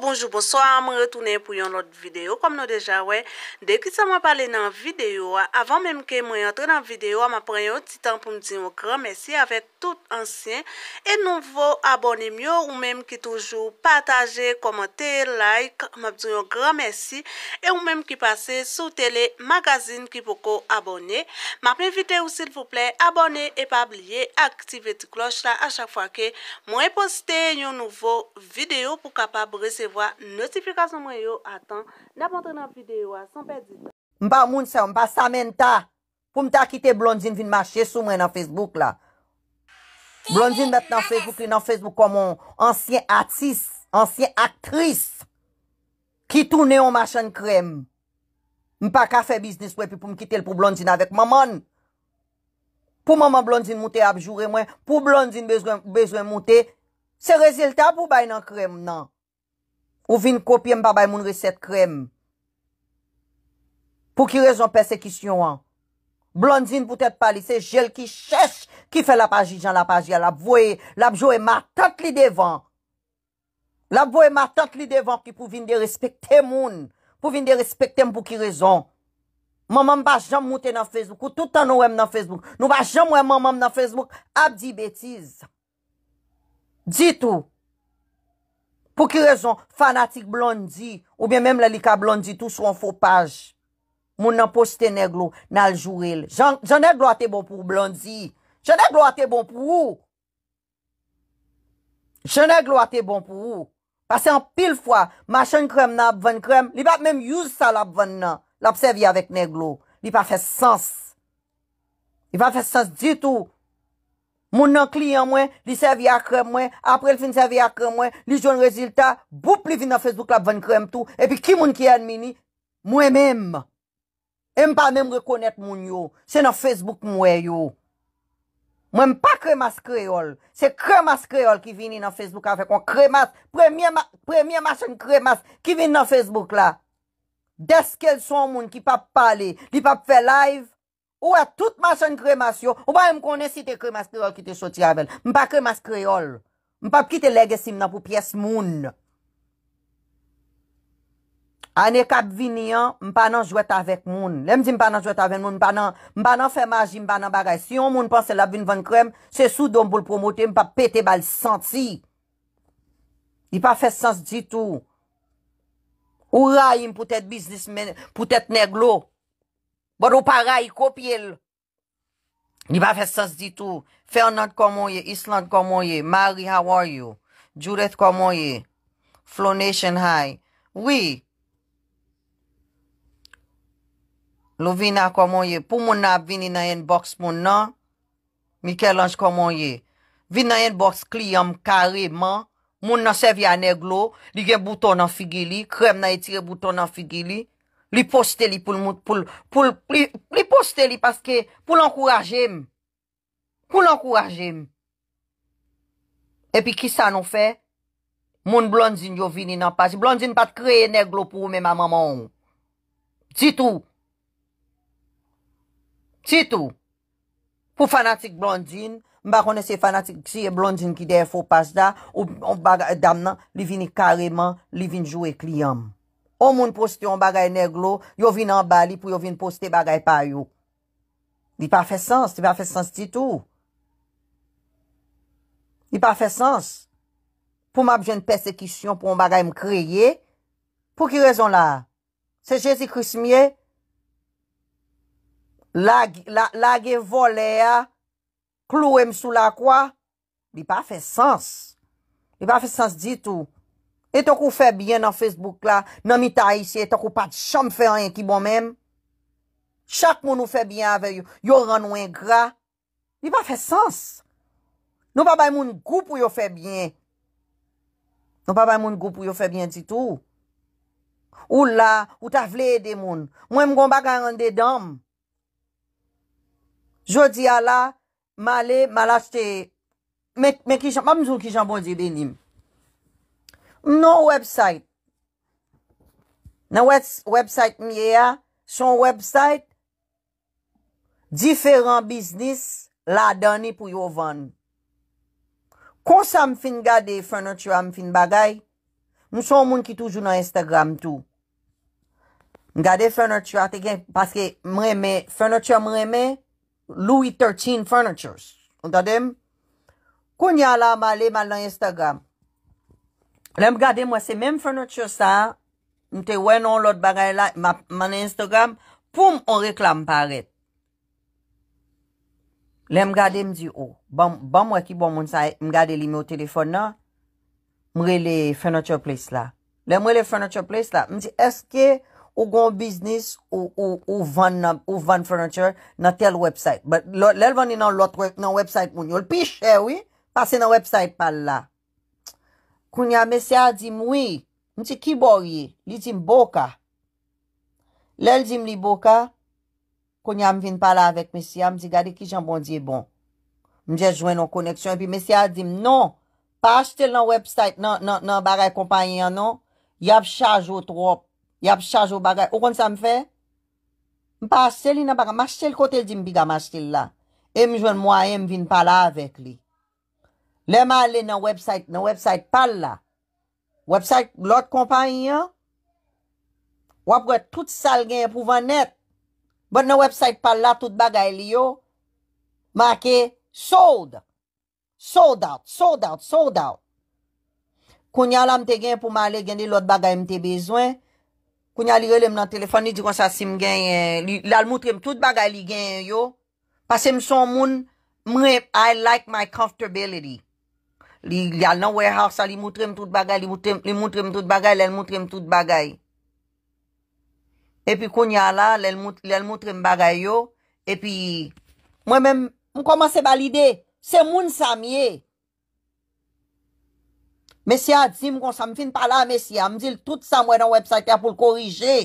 bonjour, bonsoir, je suis retourné pour une autre vidéo. Comme nous déjà, ouais, dès que ça m'a parlé dans la vidéo, avant même que je rentre dans la vidéo, je prends un petit temps pour me dire un grand merci avec tout ancien et nouveau abonnés, mieux ou même qui toujours partager, commenter, like, je un grand merci et ou même qui sur sous télé, magazine qui vous abonner. Je m'invite aussi, s'il vous plaît, abonner et pas oublier, activer la cloche là à chaque fois que je poster une nouvelle vidéo pour capable mwen se vwa notifikasyon mwen yo atan la pwantre nan videyo a, son pedi mwen pa moun se, mwen pa sa men ta pou mwen ta kite blondin vin mache sou mwen nan Facebook la blondin bet nan Facebook nan Facebook koman ansyen atis ansyen aktris ki tou neon machen krem mwen pa ka fe biznis we pou mwen kite l pou blondin avek maman pou maman blondin mwote apjoure mwen, pou blondin bezwen mwote, se rezeltat pou bay nan krem nan Ou vin kopye m babay moun resek krem. Pou ki rezon persekisyon an. Blondine pou tèt pali. Se jel ki chèche ki fè la paji jan la paji an. La bvoye, la bjo e ma tat li devan. La bvoye ma tat li devan ki pou vin de respekte moun. Pou vin de respekte m pou ki rezon. Maman ba jam moutè nan Facebook. Ou toutan nou wèm nan Facebook. Nou ba jam wèm maman nan Facebook. Abdi betiz. Dit ou. Po ki rezon, fanatik blondi, oubyen menm la li ka blondi tout son fopaj, moun nan poste neglo nan al jurel. Je ne glo ate bon pou blondi. Je ne glo ate bon pou ou. Je ne glo ate bon pou ou. Pase an pil fwa, machan krem nan ap ven krem, li bat menm yuz sa la ap ven nan, la psevi avèk neglo. Li pa fè sens. Li pa fè sens ditou. Moun nan kliyan mwen, li sevi a krem mwen, apre l fin sevi a krem mwen, li joun rezultat, bou pli vin nan Facebook la ban krem tou, epi ki moun ki an mini, mwen mèm. M pa mèm rekonèt moun yo, se nan Facebook mwen yo. Mwen m pa krem as kreol, se krem as kreol ki vini nan Facebook a fe kon krem as, premye mas an krem as ki vini nan Facebook la. Des ke son moun ki pap pale, li pap fe live, Ouwa, tout ma chan kremasyon. Ouwa, m konen si te kremasyon ki te choti avèl. M pa kremasyon kreol. M pa ki te legesim nan pou piyes moun. Ane kap vini an, m pa nan jwet avèk moun. Lèm di m pa nan jwet avèk moun. M pa nan fè magi, m pa nan bagay. Si yon moun panse la vin van krem, se sou don pou l'promote, m pa pete bal senti. I pa fè sens ditou. Ouwa, yon pou tèt bisnis, pou tèt neglo. Bado para yi kopye l. Di ba fe sas di tou. Fernand komon ye. Island komon ye. Marie how are you? Judith komon ye. Flo Nation hi. Oui. Louvina komon ye. Pou moun na vin in a end box moun na? Mikel Anj komon ye. Vin na end box kli yam kare man. Moun na sef ya neglo. Di gen bouton nan figili. Krem nan itire bouton nan figili. Li poste li pou l'encouragem. Pou l'encouragem. E pi ki sa nou fe? Moun blondin yo vini nan pas. Blondin pat kreye neglo pou mè maman moun. Titou. Titou. Pou fanatik blondin, mba konese fanatik siye blondin ki dey fò pas da, ou mba dam nan, li vini kareman, li vini jou e kliyam. Ou moun poste yon bagay neglo, yo vin an bali pou yo vin poste bagay payou. Di pa fe sens, di pa fe sens titou. Di pa fe sens. Pou m'apjen persekisyon pou m'bagay m'kreye, pou ki rezon la? Se Jezi kris miye, lage volea, kluwe m'sou la kwa, di pa fe sens. Di pa fe sens ditou. E bon tok ou fe byen nan Facebook la, nan mi ta isye, tok ou pat chanm fe rayen ki bon menm. Chak moun ou fe byen avè yon, yon rannou en gra. Yon pa fe sens. Non pa bay moun goup ou yon fe byen. Non pa bay moun goup ou yon fe byen titou. Ou la, ou ta vle edemoun. Mwen mgon baka yon de dam. Jodi ala, malè, malaste. Mwen ki jambon di benim. M non website. Nan wet website miye ya, son website, diferant biznis la dani pou yo van. Kon sa m fin gade furniture a m fin bagay, m son moun ki toujou nan Instagram tou. M gade furniture a te gen, paske furniture m reme, Louis XIII Furniture. Ota dem? Kon yal la mali mal nan Instagram. Le m gade m wese men furniture sa, m te wè nou lout bagay la, man Instagram, poum, on reklam paret. Le m gade m di ou, oh, ban m wè ki bon moun sa, m gade li m ou telefon na, m wè le furniture place la. Le m wè le furniture place la. M di, eske ou goun biznis, ou van furniture, nan tel website. Le vande nan website moun, yo l pish, ewi, pase nan website pal la. Koun ya mese a di mwi, mte ki bo yi, li di m boka. Lèl di m li boka, koun ya m vin pala avèk mese a, m di gade ki jan bondi e bon. M jè jwen an koneksyon bi, mese a di m non, pa ashtel nan website nan baray kompanyan non, yap chaj ou trop, yap chaj ou baray, okon sa m fe? M pa ashtel li nan baray, m ashtel kote di m bi ga m ashtel la. E m jwen mwa e m vin pala avèk li. Le ma ale nan website pal la. Website lot kompany ya. Wap gwa tout sal gen pou van net. Bout nan website pal la tout bagay li yo. Maki sold. Sold out. Sold out. Sold out. Koun ya la mte gen pou ma ale gen li lot bagay mte bezwen. Koun ya li yo lem nan telefon li di kon sa si mgen. Eh, li al moutre mtout bagay li gen yo. Pase mson moun mwen I like my comfortability. Li al nan wey har sa, li moutre mtout bagay, li moutre mtout bagay, li al moutre mtout bagay. E pi konya la, li al moutre mbagay yo, e pi, mwen men, mwen komanse balide, se moun sa miye. Mesya a di, mwen konsan, mwen fin pala a mesya, mwen di l tout sa mwen nan website ya pou l korije.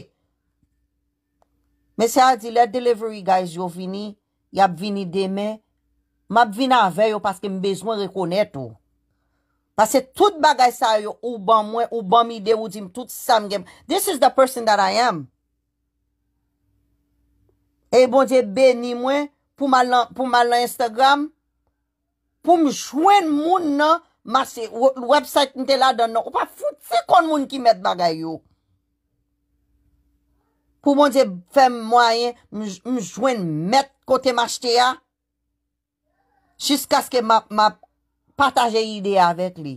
Mesya a di, le delivery guys yo vini, yab vini deme, mwen ap vini ave yo paske m bezwen rekoneto. Mase tout bagay sa yo ou ban mwen, ou ban mi de ou di m tout sam gen. This is the person that I am. E bon je beni mwen pou m ala Instagram. Pou m jwen moun nan, mase website nte la dan nan. Ou pa fouti kon moun ki met bagay yo. Pou bon je fèm mwayen, m jwen met kote m achte ya. Jiska skè ma... Pataje ide avek li.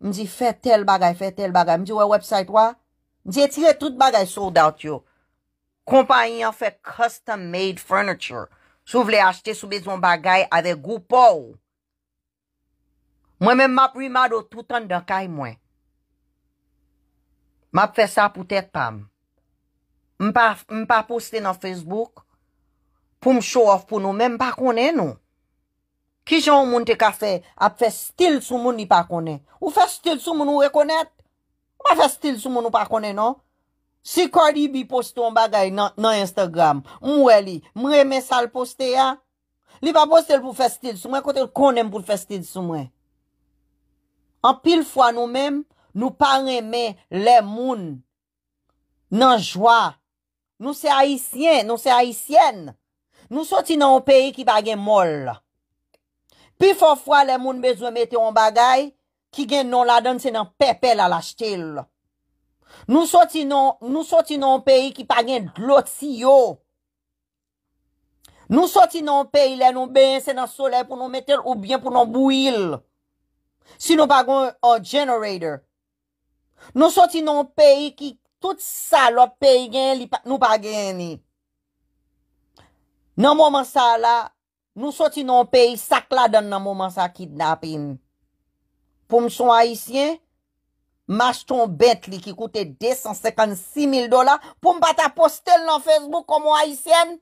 M di fe tel bagay, fe tel bagay. M di we website wak. M di etile tout bagay sold out yo. Kompanyan fe custom made furniture. Sou vle achete sou bezon bagay avek goupou. Mwen men map rimado toutan dan kay mwen. Map fe sa pou tek pam. M pa poste nan Facebook. Pou m show off pou nou. M pa konen nou. Kijan ou moun te kafe ap fe stil sou moun ni pa kone. Ou fe stil sou moun ou rekonet? Ou pa fe stil sou moun ou pa kone nou? Si kordi bi postou an bagay nan Instagram, mwen li, mwen reme sal poste ya? Li pa poste pou fe stil sou moun kote konen pou fe stil sou moun. An pil fwa nou men, nou pa reme le moun nan jwa. Nou se haisyen, nou se haisyen. Nou soti nan ou peyi ki bagen mol la. Pi fwa fwa le moun bezwe mette yon bagay, ki gen non la dan se nan pepe la lach tel. Non, nou soti non peyi ki pa gen glot si yo. Nou soti non peyi le nou ben se nan sole pou nou mette ou bien pou nou bouil. Si nou pa gen yon generator. Nou soti non peyi ki tout sa lop peyi gen li nou pa gen ni. Nan mouman sa la, Nou soti nan peyi sakla dan nan mouman sa kidnapin. Poum son haisyen, mas ton bet li ki koute 256 mil dola, poum pa ta postel nan Facebook komon haisyen.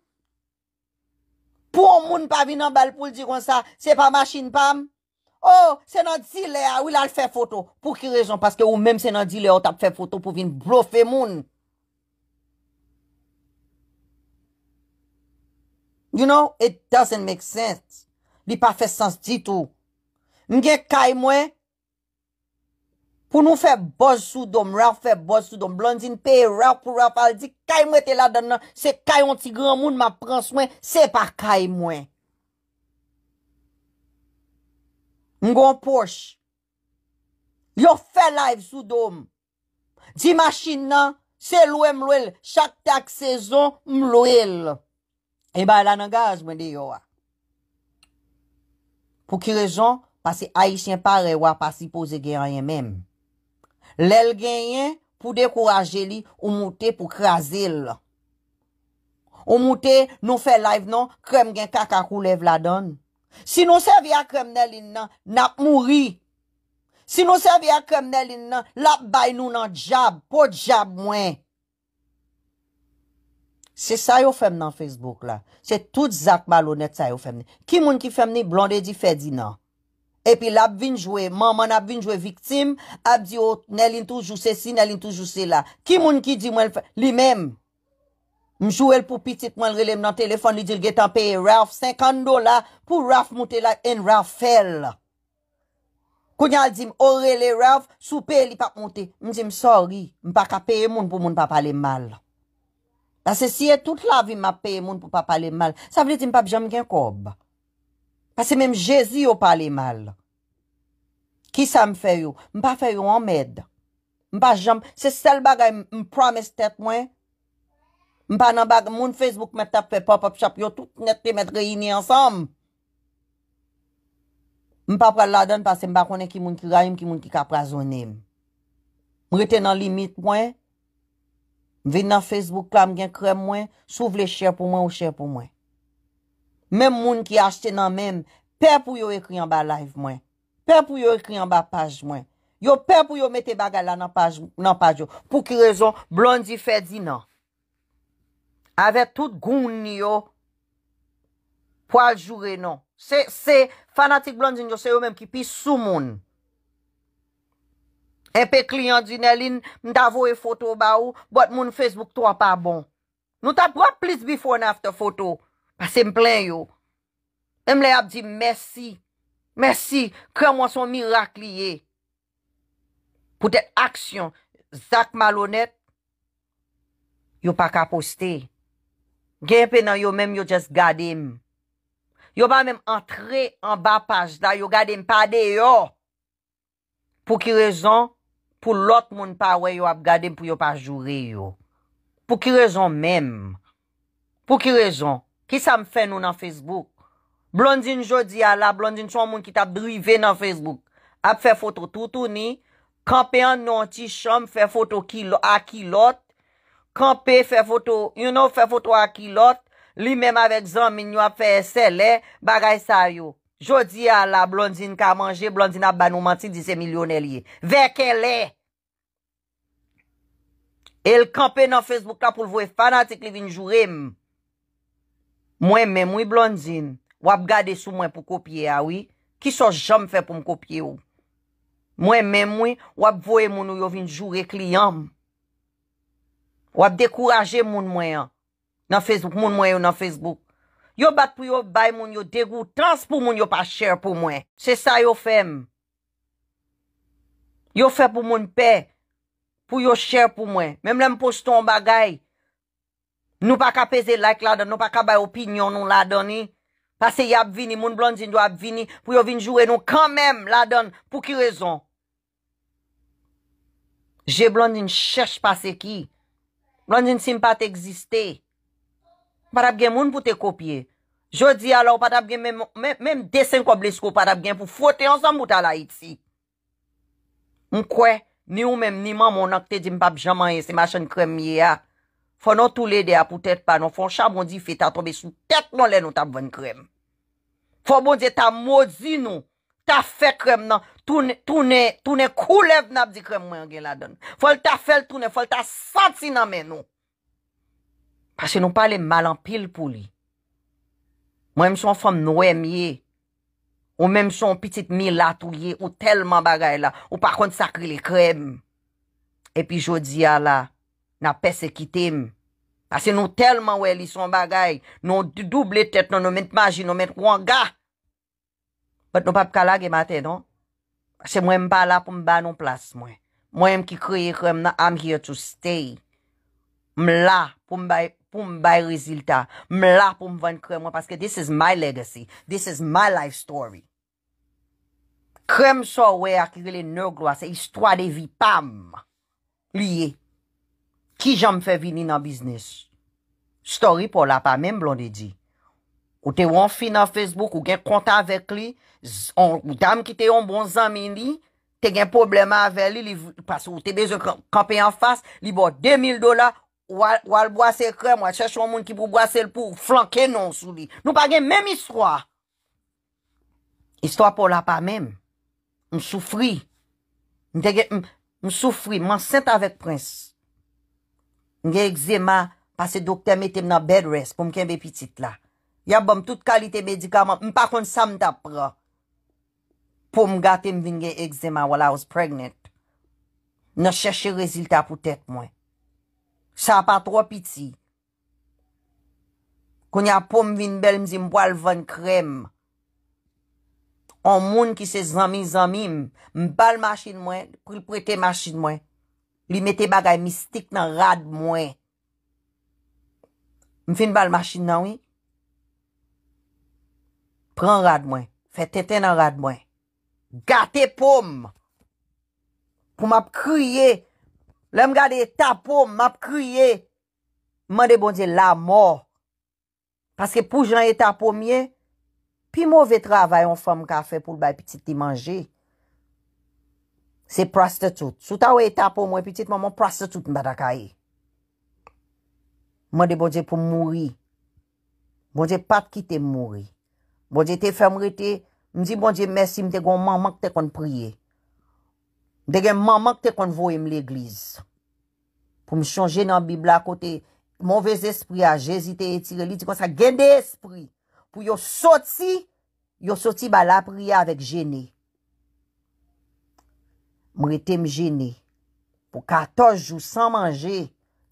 Poum moun pa vin nan balpoul di kon sa, se pa masin pam. Oh, se nan di le a, ou il al fe foto. Pou ki rejon, paske ou menm se nan di le a, ou tap fe foto pou vin bloufe moun. You know, it doesn't make sense. Li pa fe sans titou. Mge kay mwen, pou nou fe boz sou dom, raf fe boz sou dom, blondin pe raf pou raf, al di kay mwen te la danan, se kay yon ti gran moun ma prans mwen, se pa kay mwen. Mgon poch, yo fe live sou dom, di machin nan, se loue mloel, chak tak sezon mloel. E ba lan an gaz mwende yo wa. Pou ki rejon, pasi aishen pare wa, pasi pose gen an yen men. Lel gen yen, pou dekouraje li, ou mouté pou krasel. Ou mouté nou fe live nan, krem gen kakakou lev la don. Si nou seve a krem nel in nan, nap mouri. Si nou seve a krem nel in nan, lap bay nou nan djab, pou djab mwen. Se sa yo fem nan Facebook la. Se tout zak malonet sa yo fem ni. Ki moun ki fem ni, blonde di fe di nan. E pi la ap vin jwe, maman ap vin jwe viktim, ap di ot, oh, nelin toujou se si, nelin toujou se la. Ki moun ki di mwen, li men. Mjou el pou pitit mwen relem nan telefon li dir ge tan peye raf 50 do la pou raf moute la en raf fel. Kou nyal di m, ore le raf soupe li pa moute. M di m sorry. M pa ka peye moun pou moun pa pale mal la. Pase siye tout la vi ma peye moun pou pa pale mal, sa vle ti m pap jom gen kob. Pase menm jezi yo pale mal. Ki sa m feyo? M pa feyo anmed. M pa jom, se sel bagay m promise tet mwen, m pa nan bag moun Facebook mette appe pop op chap, yo tout nette mette reyini ansam. M pa pral la den, pase m pa konen ki moun ki raym, ki moun ki kap razonem. M rete nan limit mwen, Vin nan Facebook klam gen krem mwen, sou vle chèr pou mwen ou chèr pou mwen. Mèm moun ki achte nan mèm, pè pou yo ekri an ba live mwen. Pè pou yo ekri an ba page mwen. Yo pè pou yo mette baga la nan page yo. Pou ki rezon, blondi fè di nan. Avet tout goun yo, poal jure nan. Se fanatik blondi nyo se yo mèm ki pi sou moun. Epe kliyon di nelin, mdavo e foto ba ou, bot moun Facebook to a pa bon. Nou tap wap plis before and after foto, pa se mplem yo. E mle ap di, mersi, mersi, kwa mwonson mirakliye. Pote aksyon, Zak Malonet, yo pa ka poste. Gye epen nan yo men, yo jes gadem. Yo ba men entre an ba paj, da yo gadem pa deyo. Po ki rezon, Pou lot moun pa we yo ap gade mpou yo pa jure yo. Pou ki rezon menm? Pou ki rezon? Ki sa m fè nou nan Facebook? Blondin jodi ala, blondin chon moun ki ta brive nan Facebook. Ap fè foto toutouni. Kanpe an nanti chanm fè foto a ki lot. Kanpe fè foto, yon nou fè foto a ki lot. Li menm avèk zanmin yo ap fè ese le bagay sa yo. Jodi a la blondin ka manje, blondin a banou manti di se milyonelye. Veke le! El kampe nan Facebook la pou l voye fanatik li vin jurem. Mwen men mwen blondin, wap gade sou mwen pou kopye awi, ki so jom fe pou mkopye ou. Mwen men mwen, wap voye moun ou yo vin jure kliyam. Wap dekouraje moun mwen an. Nan Facebook, moun mwen ou nan Facebook. Yo bat pou yo bay moun yo degou, trans pou moun yo pa chèr pou mwen. Se sa yo fem. Yo fe pou moun pe, pou yo chèr pou mwen. Mem lem poston bagay, nou pa ka peze like ladan, nou pa ka bay opinyon nou ladan. Pase yab vini, moun blondin do ap vini, pou yo vin jwè nou kanmem ladan, pou ki rezon. Je blondin chèrche pase ki. Blondin simpat eksiste. Patap gen moun pou te kopye. Jodi alor, patap gen, menm desen kwa blesko patap gen, pou fote ansan mouta la itsi. Mkwe, ni ou menm, ni mamon akte jim pap jaman ye, se machan krem ye ya. Fono tou lede apoutet pa nou, foncha moun bon di fe ta tobe sou tek non le nou tap ven krem. Fonbon di ta mozi nou, ta fe krem nan, tou ne koulev nan apdi krem mwen gen la don. Fon ta fel tou ne, fon ta satsi nan men nou. Ase nou pale malan pil pou li. Mwen mson fom nou em ye. Ou mwen mson pitit mi latou ye. Ou telman bagay la. Ou pa kont sakri li krem. E pi jodi ya la. Na pes e kitem. Ase nou telman we li son bagay. Nou duble tet nou. Nou met maji. Nou met wanga. Pet nou pap kalage mate don. Ase mwen mba la pou mba nou plas mwen. Mwen mki kriye krem na. I'm here to stay. Mla pou mba e. pou m bay rezilta, m la pou m van kreman, paske this is my legacy, this is my life story. Krem sa we akirele nè glwa, se istwa de vi, pam, liye, ki jan m fe vini nan biznis? Story pou la pa, mèm blon de di, ou te won fi nan Facebook, ou gen konta avèk li, ou dam ki te yon bon zanmen li, te gen problema avè li, paske ou te bezo kampè an fas, li bo 2.000 dola, Ou al boase krem, ou al chèche yon moun ki pou boase l pou flanke non sou li. Nou pa gen mèm istwa. Istwa pou la pa mèm. M soufri. M soufri, man sent avèk prins. M gen egzema, pase doktor metem nan bed rest pou m ken bepitit la. Yab bom tout kalite medikaman, m pa kon sam tap pra. Pou m gaten ving gen egzema while I was pregnant. N chèche rezilta pou tek mwen. chan pa 3 piti. Koun ya pou m vin bel m zin m boal von krem. On moun ki se zami zami m, m bal machin mwen, kou l pou ete machin mwen, li mette bagay mistik nan rad mwen. M fin bal machin nan wè? Pren rad mwen, fe teten nan rad mwen. Gate pou m! Pou m ap kriye Lèm gade tapo, map kriye, mwen de bonje la mor. Paske pou jenye tapo mwen, pi mwen ve travayon fèm ka fè pou bay piti ti manje. Se prostitute. Sou ta wè e tapo mwen piti, mwen prostitute mwen batakaye. Mwen de bonje pou mouri. Bonje pat ki te mouri. Bonje te fèm rete, mwen di bonje mersi mwen te goun man mank te kon priye. Dè gen maman kè te konvo yèm l'Eglise. Pou mè chanje nan Biblia kote mouvez espri a jèzi te etire li. Ti kon sa gen de espri. Pou yo soti, yo soti ba la pria avèk jenè. Mwen etè mè jenè. Pou 14 jou san manje,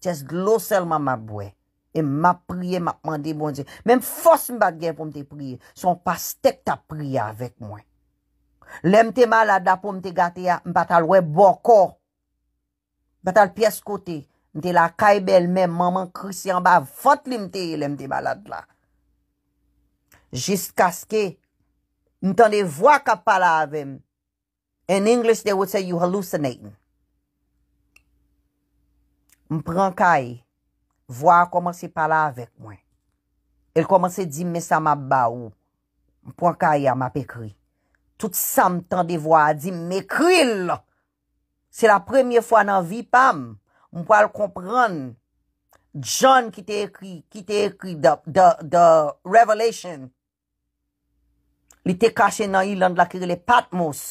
tèz glosèlman mè bwen. Mè mè priè mè mandè bondè. Mè m fòs mè bagè pou mè te priè. Son pastèk ta priè avèk mwen. Le mte malad apou mte gati ya, m patal wè bokor. Patal piyes kote, mte la kay bel men, maman krisi anba, vat li mte le mte malad la. Jist kaskè, m tande vwa kap pala avèm. En English they would say you hallucinate. M pran kay, vwa komanse pala avèk mwen. El komanse di mme sa mba ou. M pran kay ya m ap ekri. Tout sa m tan de vwa adzim, me kril. Se la premye fwa nan vi pam, m kwa l kompran. John ki te ekri, ki te ekri de Revelation. Li te kache nan ilan de la kirele Patmos.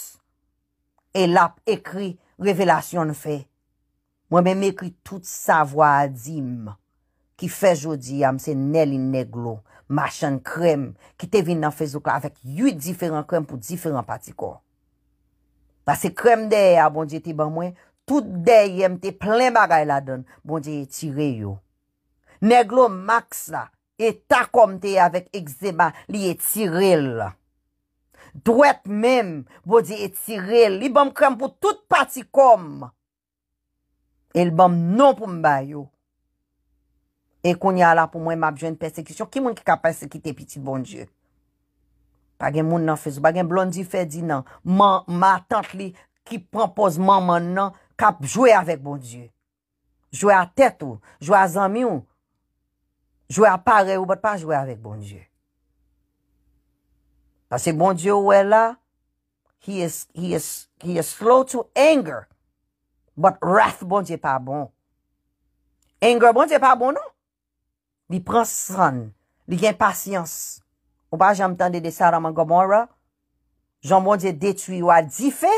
E lap ekri, Revelasyon fe. Mwen men me ekri tout sa vwa adzim, ki fe jodi am se nel in neglo. Machan krem ki te vin nan fezouk la avèk yu diferan krem pou diferan pati kor. Pase krem deye a bonje te ban mwen, tout deye yem te plen bagay la don bonje etire yo. Neglo maksa etakom te avèk ekze ba li etirel. Dwet menm bonje etirel li ban krem pou tout pati kom. El ban non pou mba yo. E konye ala pou mwen mabjwen persekisyon, ki moun ki kap persekite pitit bon Diyo? Bagyen moun nan fezou, bagyen blondi fedi nan, man matant li ki pampoz manman nan, kap jwe avèk bon Diyo. Jwe a tèt ou, jwe a zami ou, jwe a pare ou, bat pa jwe avèk bon Diyo. Pasek bon Diyo ou e la, he is slow to anger, but wrath bon Diyo pa bon. Anger bon Diyo pa bon nou? Li prensan, li gen pasyans. Ou pa jan mtande de Saraman Gomorra, jan mwondye detwi wadife,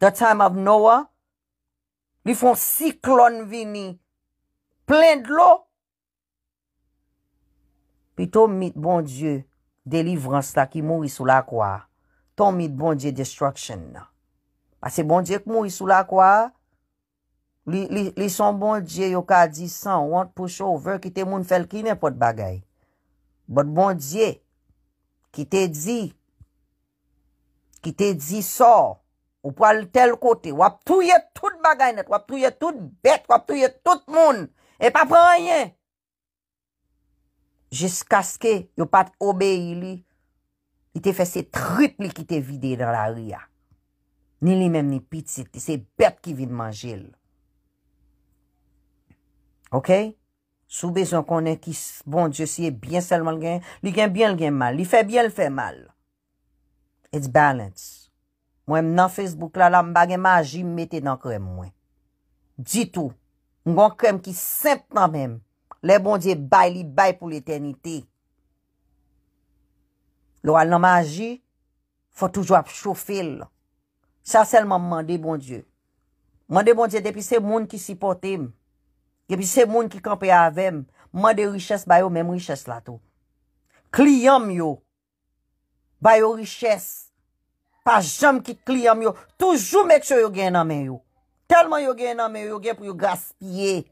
the time of Noah, li fon siklon vini, plen dlo. Pi ton mit mwondye delivrans la ki mwou yisou la kwa, ton mit mwondye destruction na. A se mwondye k mwou yisou la kwa, Li son bon dje yo ka di san, want pou chou, vè ki te moun fel ki ne pot bagay. Bot bon dje, ki te di, ki te di sa, ou po al tel kote, wap touye tout bagay net, wap touye tout bet, wap touye tout moun, e pa pran yen. Jiska ske, yo pat obeye li, i te fese tripli ki te videy dan la ria. Ni li men ni pitit, se bet ki vide manjil. Ok? Soube son konen ki bon Diyo siye bien selman l gen, li gen bien l gen mal, li fe bien l fe mal. It's balance. Mwen nan Facebook la la, mba gen maji mwete nan krem mwen. Dito. Mwen kon krem ki sent nan mwen. Le bon Diyo bay li bay pou l etenite. Lo al nan maji, fwa toujwa choufil. Sa selman mwen de bon Diyo. Mwen de bon Diyo depi se moun ki si pote mwen. E pi se moun ki kampi avèm, mwande riches bayo mèm riches la tou. Kliyam yo, bayo riches, pa jam ki kliyam yo, toujou mèk se yo gen nanmen yo. Telman yo gen nanmen yo, yo gen pou yo gaspye.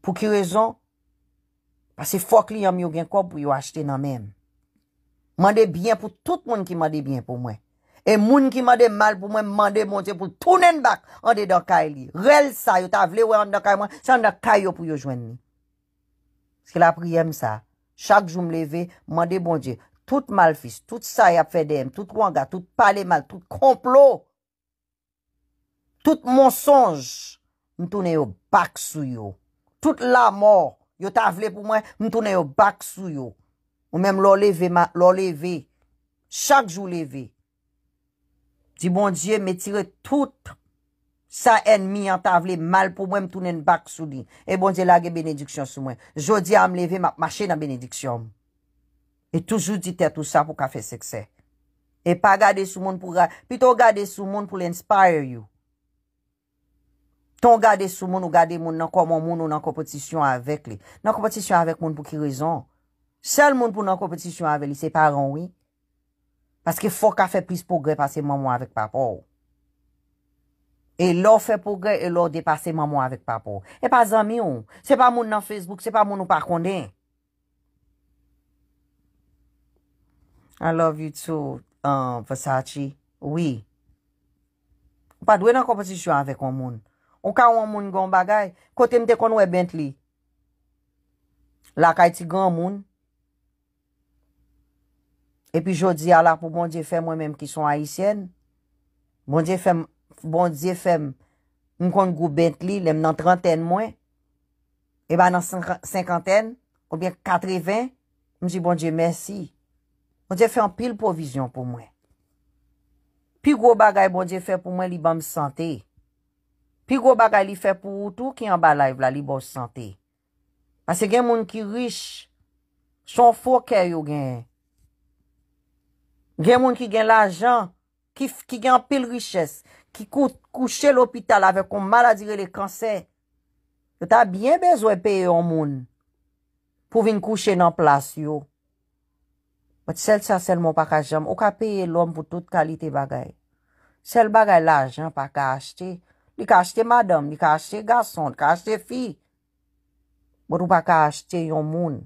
Pou ki rezon? Pa se fò kliyam yo gen kòp pou yo achte nanmen. Mwande byen pou tout moun ki mwande byen pou mwen. E moun ki mande mal pou mwen mande moun je pou tounen bak an de da kay li. Rel sa yo ta vle wè an de da kay mwen, se an de da kay yo pou yo jwen ni. Se la priyem sa, chak joun mle ve, mande moun je, tout mal fis, tout sa yap fedem, tout wanga, tout pale mal, tout komplo, tout monsonj, mwen tounen yo bak sou yo. Tout la mor, yo ta vle pou mwen, mwen tounen yo bak sou yo. Ou mwen lor leve, lor leve, chak joun leve, Di bon Dje me tire tout sa enmi an ta avle mal pou mwen mtounen bak sou li. E bon Dje lage benediksyon sou mwen. Jodi am leve machè nan benediksyon mwen. E toujou di te tout sa pou ka fe seksè. E pa gade sou moun pou gade. Pi tou gade sou moun pou l'inspire you. Tou gade sou moun ou gade moun nan komon moun ou nan kompetisyon avek li. Nan kompetisyon avek moun pou ki rezon. Sel moun pou nan kompetisyon avek li se paran wik. Paske fok a fe plis pou gre pase moun moun avek papou. E lor fe pou gre e lor depase moun moun avek papou. E pa zami ou. Se pa moun nan Facebook, se pa moun ou pa konde. I love you too, Fesachi. Um, oui. Ou pa dwe nan komposisyon avek moun. Ou ka moun moun goun bagay. Kote mte konwe Bentley. La kaiti goun moun. Moun. E pi jodi ala pou bon diye fe mwen menm ki son haisyen. Bon diye fe mwen kon gou bent li, lem nan trenten mwen, e ba nan senkanten, ou bien katre ven, mwen diye bon diye mersi. Bon diye fe an pil povizyon pou mwen. Pi gwo bagay bon diye fe pou mwen li ban mi sante. Pi gwo bagay li fe pou ou tou ki an balay vla li ban sante. Ase gen moun ki rich, son foke yo gen Gen moun ki gen l'ajan, ki gen pil riches, ki kouche l'opital avèk kon maladire le kansè. Yo ta bien bezwe peye yon moun pou vin kouche nan plas yo. Mat sel sa sel moun pa kajem, ou ka peye l'om pou tout kalite bagay. Sel bagay l'ajan pa kajete, li kajete madame, li kajete gason, li kajete fi. Moun ou pa kajete yon moun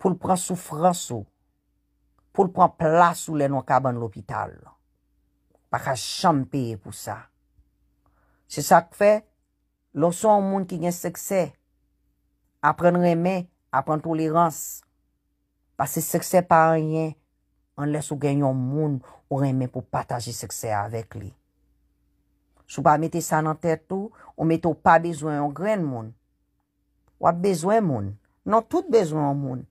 pou l'pran soufransou. pou l pran plas ou lè nou kab an l'opital. Pak a chanm peye pou sa. Se sak fe, lò son moun ki gen seksè, apren remè, apren tolerans, pa se seksè pa rè, an lè sou genyon moun ou remè pou pataji seksè avèk li. Sou pa metè sa nan tè tou, ou metè ou pa bezwen ou gren moun. Ou ap bezwen moun, nan tout bezwen moun.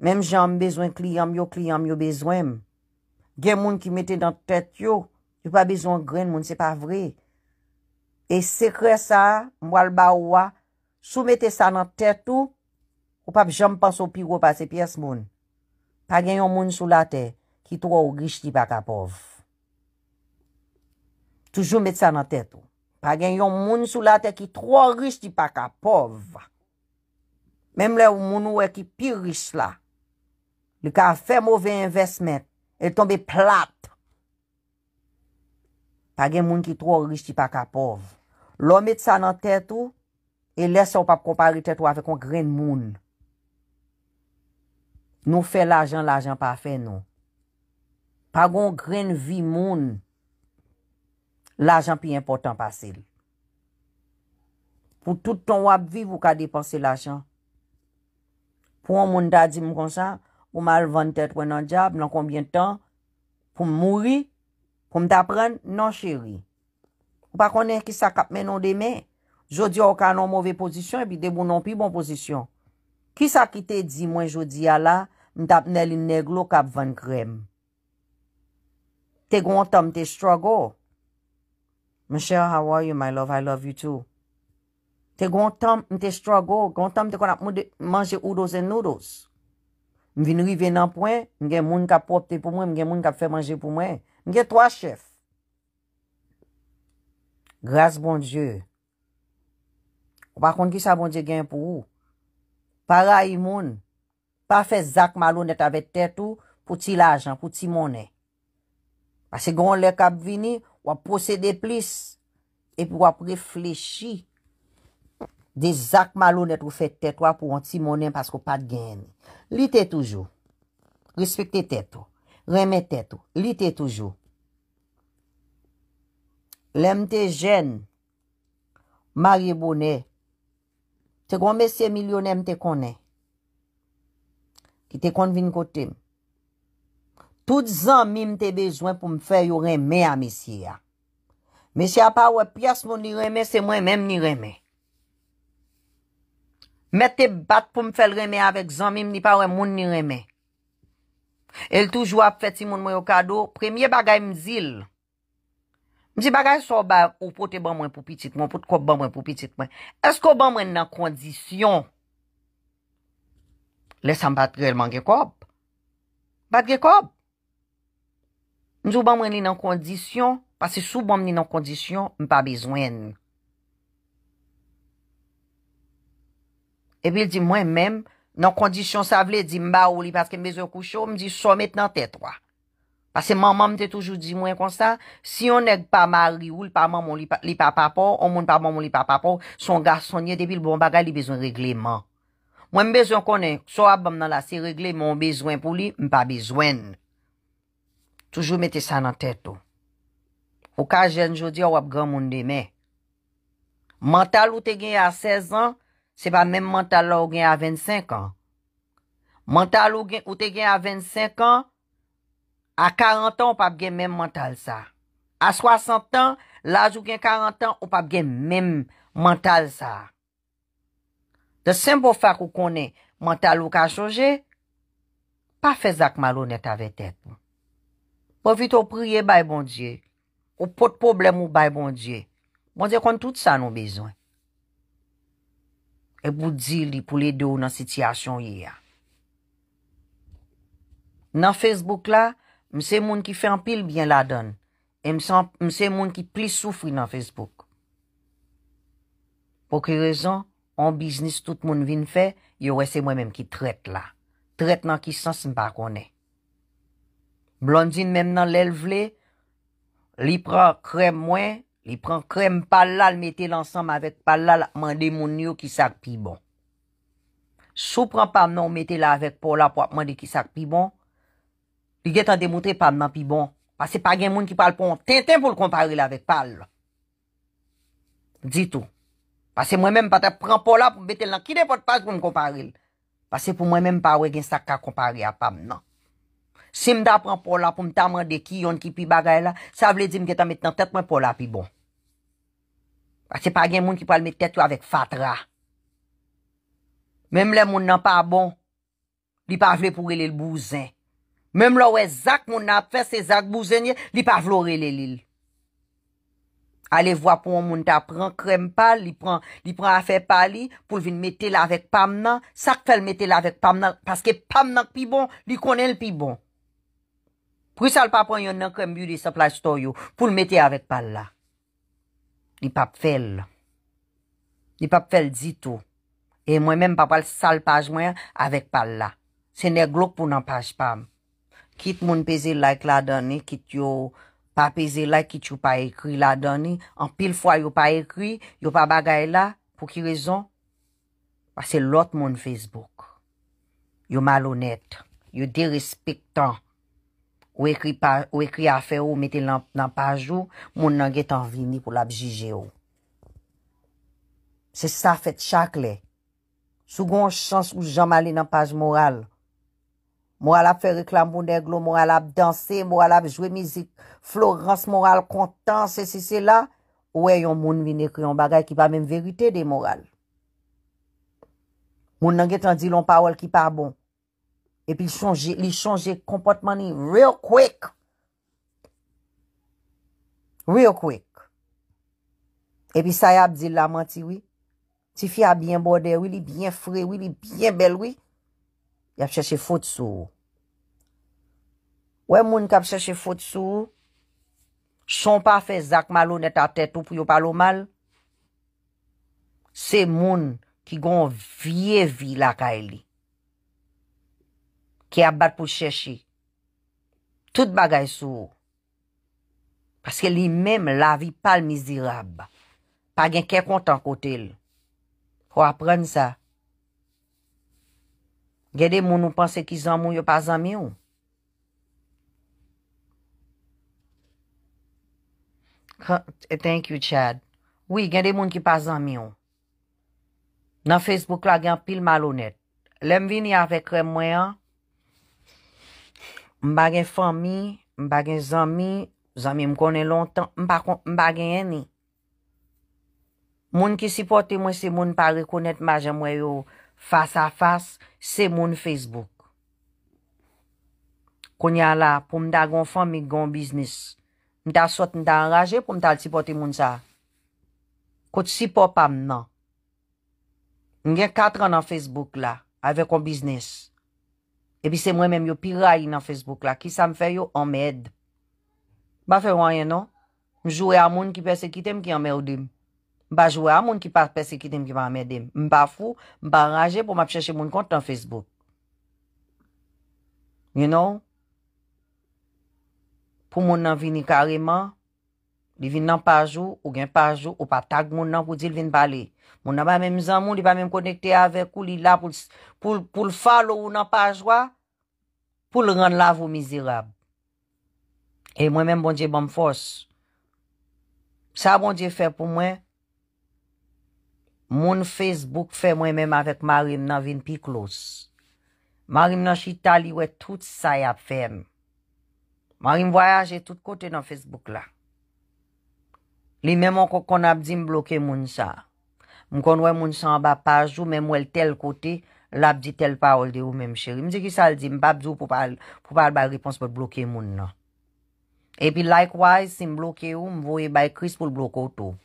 Mem jan bezwen kliyam yo, kliyam yo bezwem. Gen moun ki meten dan tet yo, yo pa bezwen gren moun, se pa vre. E sekre sa, mwal ba oua, sou meten sa nan tet ou, ou pap jan panso piro pa se pias moun. Pa gen yon moun sou la te, ki tro ou gris ti pa ka pov. Toujou meten sa nan tet ou. Pa gen yon moun sou la te, ki tro ou gris ti pa ka pov. Mem le ou moun ou e ki pi ris la, Li ka fe mouve investmet. El tombe plat. Pa gen moun ki tro orish ti pa ka pov. Lome tsa nan tetou, e lesa ou pap kompari tetou a fe kon gren moun. Nou fe l'ajan, l'ajan pa fe nou. Pa gon gren vi moun, l'ajan pi important pa sel. Po tout ton wap vi, pou ka depanse l'ajan. Po an moun da di moun konsan, pou m al van tet wè nan jab, nan konbyen tan, pou m mouri, pou m tap ren, nan chéri. Ou pa konen ki sa kap menon de men, jodi okan nan mouve pozisyon, epi debou nan pi bon pozisyon. Ki sa ki te di mwen jodi ala, m tap nel in neglo kap van krem. Te gwan tam te strogo, m chè, how are you my love, I love you too. Te gwan tam te strogo, gwan tam te kon ap mou de manje oudos en oudos. Mwen vinri ven nan poen, mwen gen moun kap propte pou mwen, mwen gen moun kap fè manje pou mwen. Mwen gen 3 chef. Gras bon dieu. Wakon ki sa bon dieu gen pou ou? Para yi moun. Pa fè Zak Malou net avè tèt ou, pou ti lajan, pou ti mounen. Pase goun lè kap vini, wap posede plis. Epi wap reflechi. De Zak Malou netou fè tèt wak pou an ti mounen paskou pat gen. Lite toujou. Respekte tètou. Reme tètou. Lite toujou. Lem te jen. Marie Bonnet. Te kon mesye milyonem te konen. Ki te kon vin kote. Tout zan mim te bezwen pou m fè yo reme a mesye ya. Mesye apawè pias mouni reme se mwen menm ni reme. Mè te bat pou m fèl remè avèk zanmim ni pa wè moun ni remè. El toujou ap fèt si moun mwen yo kado, premye bagay m zil. Ndi bagay sou bag ou pote bambwen pou pitit mwen, pote kop bambwen pou pitit mwen. Eskou bambwen nan kondisyon? Lesan bat reyman ge kop? Bat ge kop? Ndi ou bambwen li nan kondisyon? Pase sou bambwen li nan kondisyon, m pa bezweni. Epi li di mwen menm, nan kondisyon sa vle, di mba ou li, paske mbezon koucho, mdi somet nan tetwa. Pase mman mwen te toujou di mwen kon sa, si yon nek pa mari ou, li pa mman mwen li pa pa po, son gasonye, depi l bon bagay, li bezon regleman. Mwen mbezon konen, so ap ban nan la, se regleman, mbezwen pou li, mpa bezwen. Toujou mette sa nan tetwa. Ou ka jenjodi, ou ap gran moun de men. Mantal ou te gen a 16 an, se pa men mental la ou gen a 25 an. Mental ou te gen a 25 an, a 40 an ou pa gen men mental sa. A 60 an, l aj ou gen 40 an, ou pa gen men mental sa. De sempou fa kou kone, mental ou ka choje, pa fe zak malo net avet et. Bon. Ou bon, vit ou priye bay bon diye, ou pot problem ou bay bon diye. Bon diye kon tout sa nou bezwen. E pou di li pou li de ou nan sityasyon yi ya. Nan Facebook la, mse moun ki fe an pil byen la don. E mse moun ki pli soufri nan Facebook. Po ki rezon, an bisnis tout moun vin fe, yowese mwen menm ki tret la. Tret nan ki sens mpa konen. Blondine menm nan lel vle, li pra krem mwen. Li pren krem pal lal metel ansam avèk pal lal mande moun yo ki sak pi bon. Sou pren pam nan ou metel avèk po la pou ap mande ki sak pi bon. Pi get an demoutre pam nan pi bon. Pase pa gen moun ki pal pou an tetan pou l kompare l avèk pal. Di tou. Pase mwen menm patè pren po la pou betel nan ki depot pas pou l kompare l. Pase pou mwen menm pa we gen sak ka kompare a pam nan. Si mda pren po la pou mta mande ki yon ki pi bagay la, sa vle di mgetan meten tetman po la pi bon. A se pa gen moun ki pral metet yo avik fatra. Mem le moun nan pa bon, li pa vle pou rele l bouzen. Mem le we zak moun nan ap fes se zak bouzen ye, li pa vle ou rele l il. Ale vwa pou moun ta pran krem pal, li pran afe pali, pou vin metel avik pam nan, sak fel metel avik pam nan, paske pam nan ki pi bon, li konen li pi bon. Prisa l pa pran yon nan krem bi li sepla sto yo, pou l metel avik pal la. Ni pap fel, ni pap fel zito, e mwen men pap wale sal page mwen avek pal la. Se ne glok pou nan page pam. Kit moun peze like la dani, kit yo pa peze like, kit yo pa ekri la dani, an pil fwa yo pa ekri, yo pa bagay la, pou ki rezon? Ase lot moun Facebook, yo malonet, yo derespektan. Ou ekri afe ou metel nan paj ou, moun nan get an vini pou la bjije ou. Se sa fet chak le. Sou goun chans ou jan mali nan paj moral. Moral ap fe reklam moun neglo, moral ap danse, moral ap jwe mizik. Florence moral kontan se se se la. Ou e yon moun vini kri yon bagay ki pa men verite de moral. Moun nan get an di lon pa wol ki pa bon. epi li chonje kompotman ni real quick. Real quick. Epi sa ya abdil la manti wi, ti fi a byen bode, wi li byen fre, wi li byen bel wi, yap chèche fote sou. Ouè moun kap chèche fote sou, son pa fe zak malo neta tetou pou yo palo mal, se moun ki gon vie vi la ka el li. Ki a bat pou chèchi. Tout bagay sou. Paske li mèm la vi pal mizirab. Pa gen ke kontan kote l. Po apren sa. Gen de moun ou panse ki zan moun yo pa zan mè ou. Thank you Chad. Oui, gen de moun ki pa zan mè ou. Nan Facebook la gen pil mal honet. Lem vini a fe krem mwen an. M bagen fami, m bagen zami, zami m konen lontan, m bagen eni. Moun ki sipote mwen se moun pa rekonet majen mwen yo fasa fasa, se moun Facebook. Kon ya la pou m da gon fami, gon biznis. M da sot, m da enraje pou m tal sipote moun sa. Kout sipopam nan. M gen katran an Facebook la, ave kon biznis. Epi se mwen menm yo piray nan Facebook la. Ki sa m fe yo? An med. Ba fe wanyen no? M jwè a moun ki persekite m ki an merdi m. Ba jwè a moun ki persekite m ki an merdi m. M ba fwou, m ba raje pou m ap chèche moun kontan Facebook. You know? Pou moun nan vini kareman. li vin nan pajou, ou gen pajou, ou pa tag moun nan pou dil vin bale. Moun nan ba mèm zan moun, li ba mèm konekte ave kou li la pou l'falo ou nan pajwa, pou l'ran lavo mizirab. E mwen mèm bon diye bon m'fos. Sa bon diye fè pou mwen, moun Facebook fè mwen mèm avèk marim nan vin pi klos. Marim nan chitali wè tout sa yap fèm. Marim voyaje tout kote nan Facebook la. Li memon kon ap di m bloke moun sa. M kon wè moun san ba pa jou, men m wèl tel kote, la ap di tel pa oulde ou men m cheri. M di ki sa al di, m pa ap jou pou pa al ba ripons pou bloke moun nan. Epi likewise, si m bloke ou, m vou e bay kris pou l bloke ou tou.